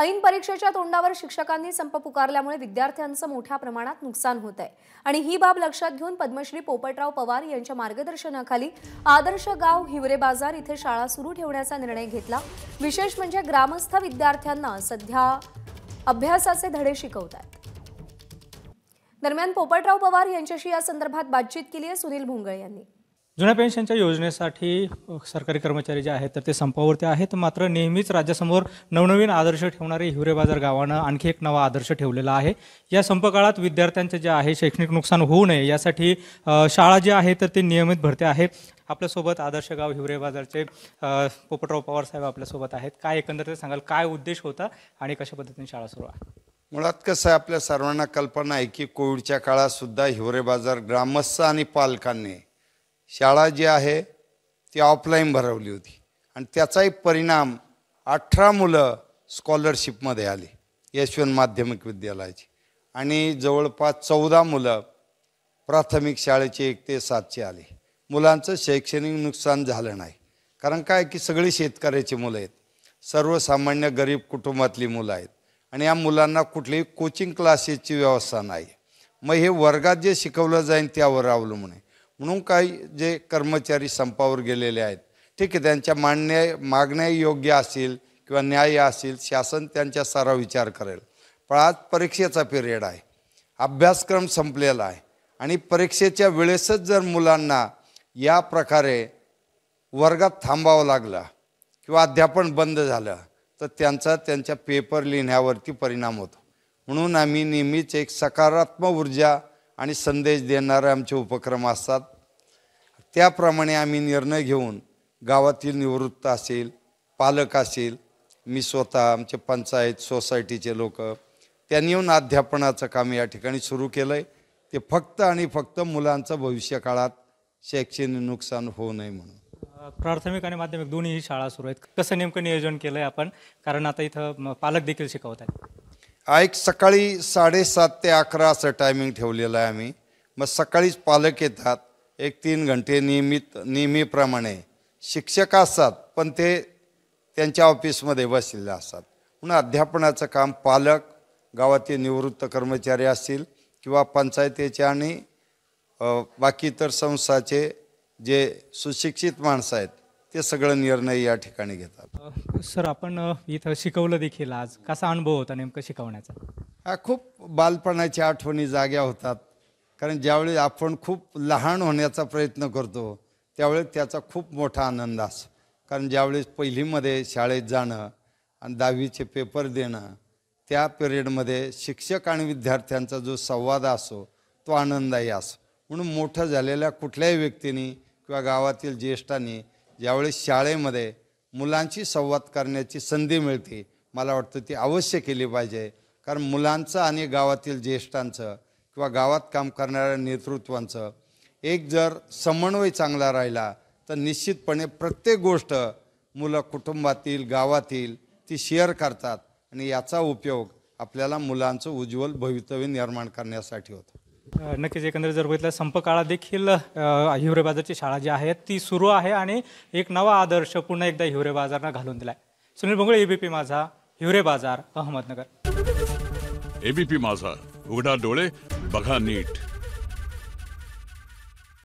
ऐन परीक्षेच्या तोंडावर शिक्षकांनी संप पुकारल्यामुळे विद्यार्थ्यांचं मोठ्या प्रमाणात नुकसान होत आहे आणि ही बाब लक्षात घेऊन पद्मश्री पोपटराव पवार यांच्या मार्गदर्शनाखाली आदर्श गाव हिवरे बाजार इथे शाळा सुरू ठेवण्याचा निर्णय घेतला विशेष म्हणजे ग्रामस्थ विद्यार्थ्यांना सध्या अभ्यासाचे धडे शिकवत आहेत दरम्यान पोपटराव पवार यांच्याशी या संदर्भात बातचीत केली आहे सुनील भोंगळे यांनी जुन्या पेन्शनच्या योजनेसाठी सरकारी कर्मचारी जे आहेत तर ते संपावरती आहेत मात्र नेहमीच राज्यासमोर नवनवीन आदर्श ठेवणारे हिवरे बाजार गावानं आणखी एक नवा आदर्श ठेवलेला आहे या संपकाळात विद्यार्थ्यांचं जे आहे शैक्षणिक नुकसान होऊ नये यासाठी शाळा जी आहे तर ते नियमित भरते आहे आपल्यासोबत आदर्श गाव हिवरे बाजारचे पोपटराव पवार साहेब आपल्यासोबत आहेत काय एकंदर ते सांगाल काय उद्देश होता आणि कशा पद्धतीने शाळा सुरू आहे मुळात कसं आहे आपल्या सर्वांना कल्पना आहे की कोविडच्या काळात सुद्धा हिवरे बाजार ग्रामस्थ आणि पालकांनी शाळा जी आहे ती ऑफलाईन भरवली होती आणि त्याचाही परिणाम अठरा मुलं स्कॉलरशिपमध्ये आली यशवंत माध्यमिक विद्यालयाची आणि जवळपास चौदा मुलं प्राथमिक शाळेचे एक ते सातचे आले मुलांचं शैक्षणिक नुकसान झालं नाही कारण काय की सगळी शेतकऱ्याची मुलं आहेत सर्वसामान्य गरीब कुटुंबातली मुलं आहेत आणि या मुलांना कुठलीही कोचिंग क्लासेसची व्यवस्था नाही मग हे वर्गात जे शिकवलं जाईल त्यावर अवलंबून आहे म्हणून काही जे कर्मचारी संपावर गेलेले आहेत ठीक आहे त्यांच्या मांडण्या मागण्या योग्य असतील किंवा न्याय असेल शासन त्यांच्या सारा विचार करेल पण आज परीक्षेचा पिरियड आहे अभ्यासक्रम संपलेला आहे आणि परीक्षेच्या वेळेसच जर मुलांना या प्रकारे वर्गात थांबावं लागलं किंवा अध्यापन बंद झालं तर त्यांचा त्यांच्या पेपर लिहिण्यावरती परिणाम होतो म्हणून आम्ही नेहमीच एक सकारात्मक ऊर्जा आणि संदेश देणारे आमचे उपक्रम असतात त्याप्रमाणे आम्ही निर्णय घेऊन गावातील निवृत्त असेल पालक असेल मी स्वतः आमचे पंचायत सोसायटीचे लोक त्यांनी येऊन अध्यापनाचं काम या ठिकाणी सुरू केलं आहे ते फक्त आणि फक्त मुलांचं भविष्यकाळात शैक्षणिक नुकसान होऊ नये म्हणून प्राथमिक आणि माध्यमिक दोन्ही शाळा सुरू आहेत कसं नेमकं नियोजन केलं आहे आपण कारण आता इथं पालक देखील शिकवत आहेत एक सकाळी साडेसात ते अकरा असं टायमिंग ठेवलेलं आहे आम्ही मग सकाळीच पालक येतात एक तीन घंटे नियमित नेहमीप्रमाणे शिक्षक असतात पण ते त्यांच्या ऑफिसमध्ये बसलेले असतात म्हणून अध्यापनाचं काम पालक गावातील निवृत्त कर्मचारी असतील किंवा पंचायतीचे आणि बाकी इतर संस्थाचे जे सुशिक्षित माणसं आहेत ते सगळं निर्णय या ठिकाणी घेतात सर आपण इथं शिकवलं देखील आज कसा अनुभव होता नेमकं शिकवण्याचा हा खूप बालपणाच्या आठवणी जाग्या होतात कारण ज्यावेळी आपण खूप लहान होण्याचा प्रयत्न करतो त्यावेळेस त्याचा खूप मोठा आनंद अस कारण ज्यावेळेस पहिलीमध्ये शाळेत जाणं आणि दहावीचे पेपर देणं त्या पिरियडमध्ये शिक्षक आणि विद्यार्थ्यांचा जो संवाद असो तो आनंदाही असो म्हणून मोठं झालेल्या कुठल्याही व्यक्तीने किंवा गावातील ज्येष्ठांनी ज्यावेळी शाळेमध्ये मुलांशी संवाद करण्याची संधी मिळते मला वाटतं ती अवश्य केली पाहिजे कारण मुलांचं आणि गावातील ज्येष्ठांचं किंवा गावात काम करणाऱ्या नेतृत्वांचं एक जर समन्वय चांगला राहिला तर निश्चितपणे प्रत्येक गोष्ट मुलं कुटुंबातील गावातील ती शेअर करतात आणि याचा उपयोग आपल्याला मुलांचं उज्ज्वल भवितव्य निर्माण करण्यासाठी होतो नक्कीच एकंदर जर बघितलं संप काळात देखील हिवरे बाजारची शाळा जी आहे ती सुरू आहे आणि एक नवा आदर्श पुन्हा एकदा हिवरे बाजारनं घालून दिलाय सुनील भोंगळे एबीपी माझा हिवरे बाजार अहमदनगर एबीपी माझा उघडा डोळे बघा नीट